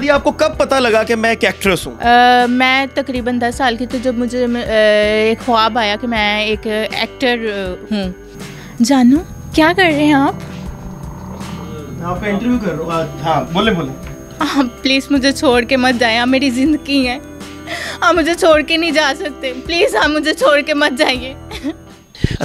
दादी आपको कब पता लगा कि मैं एक एक्ट्रेस हूँ मैं तकरीबन दस साल की थी जब मुझे uh, एक ख्वाब आया कि मैं एक एक्टर हूँ जानू क्या कर रहे हैं आप प्लीज़ हाँ, मुझे छोड़ के मत जाए मेरी ज़िंदगी है आप मुझे छोड़ के नहीं जा सकते प्लीज़ आप मुझे छोड़ के मत जाइए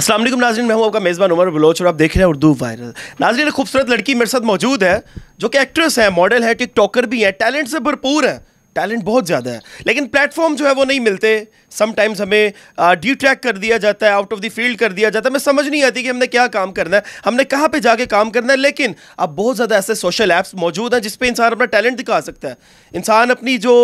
अस्सलाम वालेकुम नाजरीन मैं हूं आपका मेज़बान उमर बलोच और आप देख रहे हैं उर्दू वायरल नाजरीन खूबसूरत लड़की मेरे साथ मौजूद है जो कि एक्ट्रेस है मॉडल है टिकटॉकर भी है टैलेंट से भरपूर है टैलेंट बहुत ज़्यादा है लेकिन प्लेटफॉर्म जो है वो नहीं मिलते समटाइम्स हमें डी ट्रैक कर दिया जाता है आउट ऑफ द फील्ड कर दिया जाता है हमें समझ नहीं आती कि हमने क्या काम करना है हमने कहाँ पे जाके काम करना है लेकिन अब बहुत ज़्यादा ऐसे सोशल ऐप्स मौजूद हैं जिसपे इंसान अपना टैलेंट दिखा सकता है इंसान अपनी जो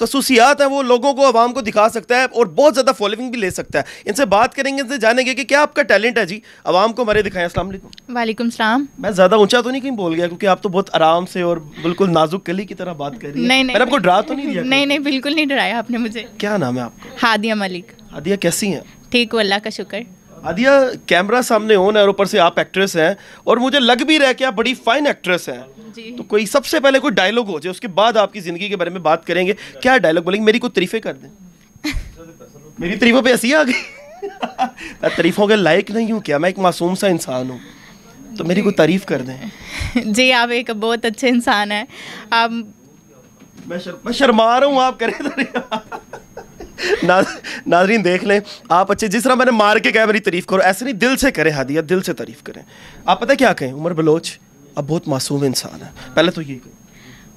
खसूसियात हैं वो लोगों को आवाम को दिखा सकता है और बहुत ज़्यादा फॉलोइंग भी ले सकता है इनसे बात करेंगे इनसे जानेंगे कि क्या आपका टैलेंट है जी आवाम को हमारे दिखाएं असल वालेकुम सलाम मैं ज़्यादा ऊँचा तो नहीं कहीं बोल गया क्योंकि आप तो बहुत आराम से और बिल्कुल नाजुक कली की तरह बात कर रही है आपको डरा तो नहीं नहीं नहीं बिल्कुल नहीं डराया आपने मुझे क्या नाम है आपका हादिया मलिक हादिया कैसी हैं ठीक हो अल्लाह का शुक्र आदिया कैमरा सामने ऑन है और ऊपर से आप एक्ट्रेस हैं और मुझे लग भी रहा है कि आप बड़ी फाइन एक्ट्रेस हैं तो कोई सबसे पहले कोई डायलॉग हो जाए उसके बाद आपकी ज़िंदगी के बारे में बात करेंगे क्या डायलॉग बोलेंगे मेरी को तरीफे कर दें मेरी तरीफों पर ऐसी आ गई मैं तरीफों के लायक नहीं हूँ क्या मैं एक मासूम सा इंसान हूँ तो मेरी को तारीफ़ कर दें जी आप एक बहुत अच्छे इंसान हैं आप मैं शर्मा रहा हूँ आप करें तो नहीं ना, नाजरीन देख लें आप अच्छे जिस तरह मैंने मार के कहा मेरी तारीफ़ करो ऐसे नहीं दिल से करें हादिया दिल से तारीफ़ करें आप पता क्या कहें उमर बलोच अब बहुत मासूम इंसान है पहले तो ये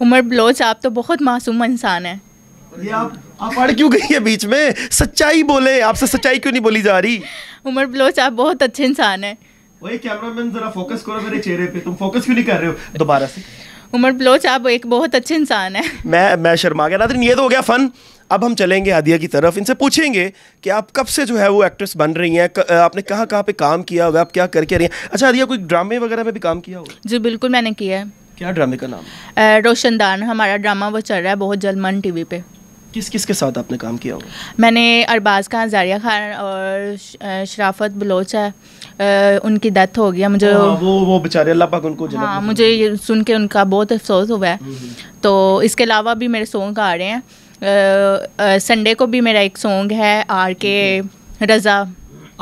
उमर बलोच आप तो बहुत मासूम इंसान है ये आप आप अड़ क्यों गई है बीच में सच्चाई बोले आपसे सच्चाई क्यों नहीं बोली जा रही उमर बलोच आप बहुत अच्छे इंसान है वही कैमरामैन जरा फोकस करो मेरे चेहरे पे तुम फोकस क्यों नहीं कर रहे हो दोबारा से उमर बलोच आप एक बहुत अच्छे इंसान है मैं मैं शर्मा गया नादरीन ये तो हो गया फन अब हम चलेंगे आदिया की तरफ इनसे पूछेंगे कि आप कब से जो है वो एक्ट्रेस बन रही हैं आपने कहाँ कहाँ पे काम किया हुआ आप क्या करके रही हैं अच्छा आदिया कोई ड्रामे वगैरह में भी काम किया हुआ जी बिल्कुल मैंने किया है क्या ड्रामे का नाम रोशनदान हमारा ड्रामा वो चल रहा है बहुत जलमन टीवी पे किस किस के साथ आपने काम किया होगा मैंने अरबाज़ खान जारिया खान और शराफत बलोच है उनकी डेथ हो गया मुझे हाँ, वो वो बेचारे अल्लाह पाक उनको हाँ मुझे ये सुन के उनका बहुत अफसोस हुआ है हम्म, हम्म। तो इसके अलावा भी मेरे सॉन्ग आ रहे हैं संडे को भी मेरा एक सॉन्ग है आर के रज़ा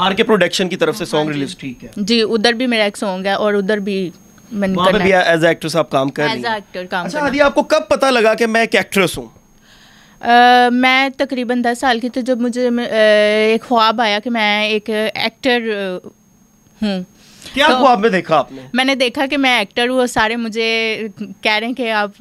आर के प्रोडक्शन की तरफ से सॉन्ग रिलीज हाँ ठीक है जी उधर भी मेरा एक सॉन्ग है और उधर भी मैंने भी एज एक्ट्रेस आप काम कर रही हैं एज एक्टर काम अच्छा आपको कब पता लगा कि मैं एक एक्ट्रेस हूँ आ, मैं तकरीबन दस साल की थी जब मुझे आ, एक ख्वाब आया कि मैं एक एक्टर हूँ क्या तो, ख्वाब में देखा आपने मैंने देखा कि मैं एक्टर हूँ सारे मुझे कह रहे हैं कि आप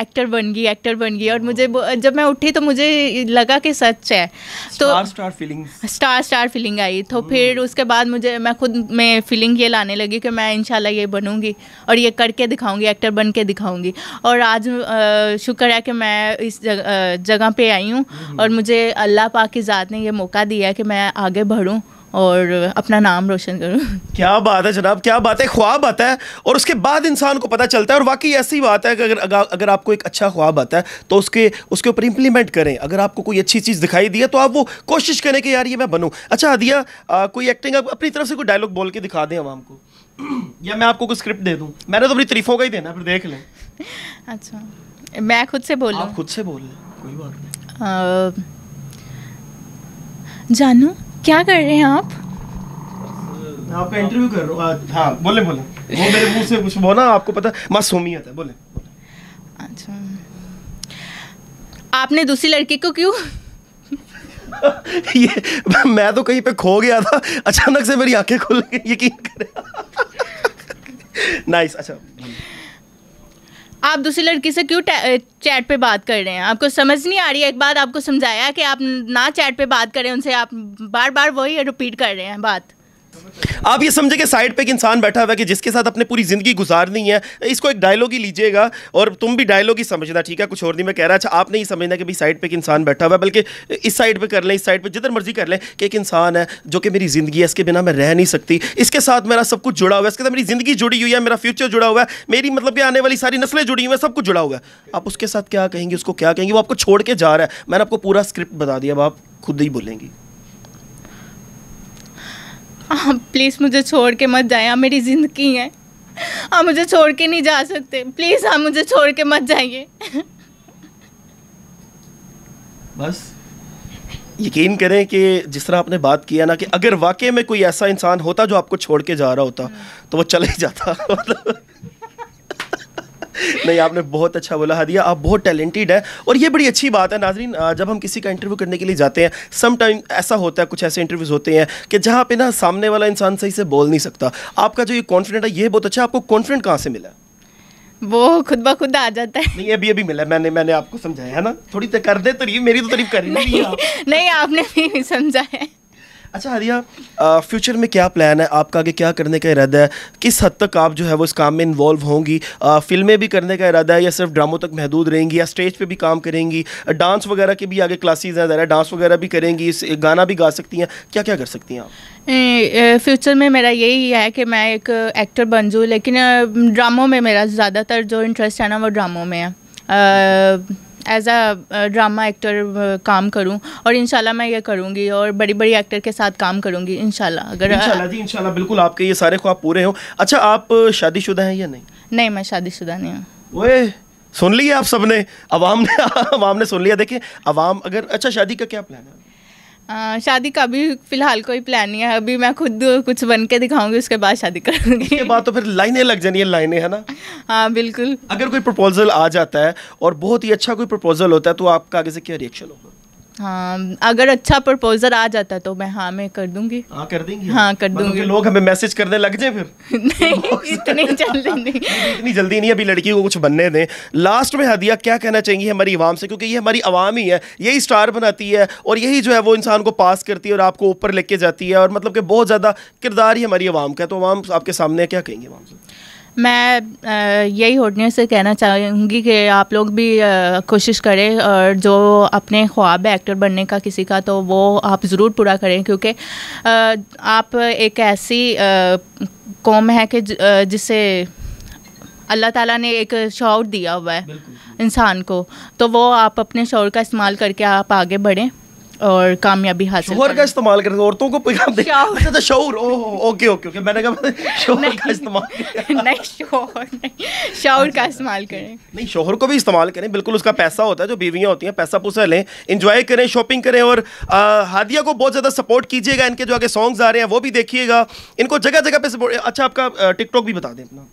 एक्टर uh, बन गई एक्टर बन गई और मुझे जब मैं उठी तो मुझे लगा कि सच है तो star star feeling star star feeling आई तो hmm. फिर उसके बाद मुझे मैं खुद में फीलिंग ये लाने लगी कि मैं इनशाला ये बनूँगी और ये करके दिखाऊँगी एक्टर बन के दिखाऊँगी और आज uh, शुक्र है कि मैं इस uh, जगह पे आई हूँ hmm. और मुझे अल्लाह पाक की ज़ात ने ये मौका दिया कि मैं आगे बढ़ूँ और अपना नाम रोशन करूँ क्या बात है जनाब क्या बात है ख्वाब आता है और उसके बाद इंसान को पता चलता है और वाकई ऐसी बात है कि अगर अगर आपको एक अच्छा ख्वाब आता है तो उसके उसके ऊपर इम्प्लीमेंट करें अगर आपको कोई अच्छी चीज़ दिखाई दी है तो आप वो कोशिश करें कि यार ये मैं बनूँ अच्छा आदिया कोई एक्टिंग आप अपनी तरफ से कोई डायलॉग बोल के दिखा दें आवाम को या मैं आपको कोई स्क्रिप्ट दे दूँ मैंने तो अपनी तरीफ़ों का ही देना फिर देख लें अच्छा मैं खुद से बोलूँ खुद से बोल लें कोई बात नहीं जानू क्या कर रहे हैं आप आपका इंटरव्यू कर रहा हूँ हाँ बोले बोले वो मेरे मुंह से कुछ बोला आपको पता माँ सोमी आता है बोले अच्छा आपने दूसरी लड़की को क्यों ये मैं तो कहीं पे खो गया था अचानक से मेरी आंखें खुल गई यकीन करें नाइस अच्छा आप दूसरी लड़की से क्यों चैट पे बात कर रहे हैं आपको समझ नहीं आ रही है एक बार आपको समझाया कि आप ना चैट पे बात करें उनसे आप बार बार वही रिपीट कर रहे हैं बात आप ये समझे कि साइड पे एक इंसान बैठा हुआ है कि जिसके साथ अपने पूरी ज़िंदगी गुजारनी है इसको एक डायलॉग ही लीजिएगा और तुम भी डायलॉग ही समझना ठीक है कुछ और नहीं मैं कह रहा अच्छा आप नहीं समझना कि भाई साइड पे एक इंसान बैठा हुआ है बल्कि इस साइड पे कर लें इस साइड पे जिधर मर्जी कर लें कि एक इंसान है जो कि मेरी ज़िंदगी है इसके बिना मैं रह नहीं सकती इसके साथ मेरा सब कुछ जुड़ा हुआ है इसके साथ मेरी ज़िंदगी जुड़ी हुई है मेरा फ्यूचर जुड़ा हुआ है मेरी मतलब कि आने वाली सारी नस्लें जुड़ी हुई है सब कुछ जुड़ा हुआ है आप उसके साथ क्या कहेंगे उसको क्या कहेंगे वो आपको छोड़ के जा रहा है मैंने आपको पूरा स्क्रिप्ट बता दिया अब आप खुद ही बोलेंगी आप प्लीज़ मुझे छोड़ के मत जाए आप मेरी ज़िंदगी है आप मुझे छोड़ के नहीं जा सकते प्लीज़ आप मुझे छोड़ के मत जाइए बस यकीन करें कि जिस तरह आपने बात किया ना कि अगर वाकई में कोई ऐसा इंसान होता जो आपको छोड़ के जा रहा होता तो वो चले जाता मतलब नहीं आपने बहुत अच्छा बोला हदिया आप बहुत टैलेंटेड है और ये बड़ी अच्छी बात है नाजरीन जब हम किसी का इंटरव्यू करने के लिए जाते हैं सम टाइम ऐसा होता है कुछ ऐसे इंटरव्यूज़ होते हैं कि जहाँ पे ना सामने वाला इंसान सही से बोल नहीं सकता आपका जो ये कॉन्फिडेंट है ये बहुत अच्छा आपको कॉन्फिडेंट कहाँ से मिला वो खुद ब खुद आ जाता है नहीं अभी अभी मिला मैंने मैंने आपको समझाया ना थोड़ी तो कर दे तो मेरी तो तारीफ कर नहीं नहीं आपने भी समझाया अच्छा हरिया फ्यूचर में क्या प्लान है आपका आगे क्या करने का इरादा है किस हद तक आप जो है वो इस काम में इन्वॉल्व होंगी फिल्में भी करने का इरादा है या सिर्फ ड्रामों तक महदूद रहेंगी या स्टेज पे भी काम करेंगी डांस वगैरह के भी आगे क्लासेज हैं ज़रा डांस वगैरह भी करेंगी गाना भी गा सकती हैं क्या क्या कर सकती हैं आप फ्यूचर में मेरा यही है कि मैं एक एक्टर बन जाऊँ लेकिन ड्रामों में मेरा ज़्यादातर जो इंटरेस्ट है ना वो ड्रामों में है एज अ ड्रामा एक्टर काम करूँ और इनशाला मैं ये करूँगी और बड़ी बड़ी एक्टर के साथ काम करूँगी इनशाला अगर इंशाल्लाह जी इंशाल्लाह बिल्कुल आपके ये सारे ख्वाब पूरे हो अच्छा आप शादीशुदा हैं या नहीं नहीं मैं शादीशुदा नहीं हूँ सुन लिया आप सबने अवाम ने अवाम ने सुन लिया देखिए अवाम अगर अच्छा शादी का क्या प्लान है आ, हाँ, शादी का अभी फिलहाल कोई प्लान नहीं है अभी मैं खुद कुछ बन के दिखाऊंगी उसके बाद शादी करूंगी उसके बाद तो फिर लाइनें लग जानी है लाइनें है ना हाँ बिल्कुल अगर कोई प्रपोजल आ जाता है और बहुत ही अच्छा कोई प्रपोजल होता है तो आपका आगे से क्या रिएक्शन होगा हाँ अगर अच्छा प्रपोजल आ जाता तो मैं हाँ मैं कर दूंगी हाँ कर देंगी हाँ कर मतलब दूंगी लोग हमें मैसेज करने लग जाए फिर नहीं इतनी जल्दी नहीं इतनी जल्दी नहीं अभी लड़की को कुछ बनने दें लास्ट में हदिया क्या कहना चाहेंगी हमारी आवाम से क्योंकि ये हमारी आवाम ही है यही स्टार बनाती है और यही जो है वो इंसान को पास करती है और आपको ऊपर लेके जाती है और मतलब कि बहुत ज़्यादा किरदार ही हमारी आवाम का है तो आवाम आपके सामने क्या कहेंगे आवाम से मैं यही होटने से कहना चाहूँगी कि आप लोग भी कोशिश करें और जो अपने ख्वाब है एक्टर बनने का किसी का तो वो आप ज़रूर पूरा करें क्योंकि आप एक ऐसी कौम है कि जिसे अल्लाह ताला ने एक शौर दिया हुआ है इंसान को तो वो आप अपने शौर का इस्तेमाल करके आप आगे बढ़ें और कामयाबी हासिल शोहर का इस्तेमाल करते औरतों को अच्छा तो ओ ओके ओके ओके मैंने कहा शोहर का इस्तेमाल नहीं शोहर नहीं शौर का इस्तेमाल करें नहीं शोहर को भी इस्तेमाल करें बिल्कुल उसका पैसा होता है जो बीवियाँ होती हैं पैसा पूसा लें इंजॉय करें शॉपिंग करें और हादिया को बहुत ज़्यादा सपोर्ट कीजिएगा इनके जो आगे सॉन्ग्स आ रहे हैं वो भी देखिएगा इनको जगह जगह पे अच्छा आपका टिकटॉक भी बता दें अपना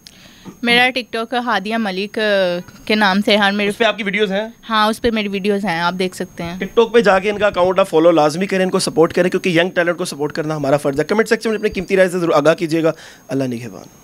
मेरा टिकटॉक हादिया मलिक के नाम से हाँ मेरे उस पे आपकी वीडियोस हैं हाँ उस पर मेरी वीडियोस हैं आप देख सकते हैं टिकटॉक पे जाके इनका अकाउंट आप फॉलो लाजमी करें इनको सपोर्ट करें क्योंकि यंग टैलेंट को सपोर्ट करना हमारा फर्ज है कमेंट सेक्शन में अपने कीमती राय से जरूर आगा कीजिएगा अल्लाह निगहबान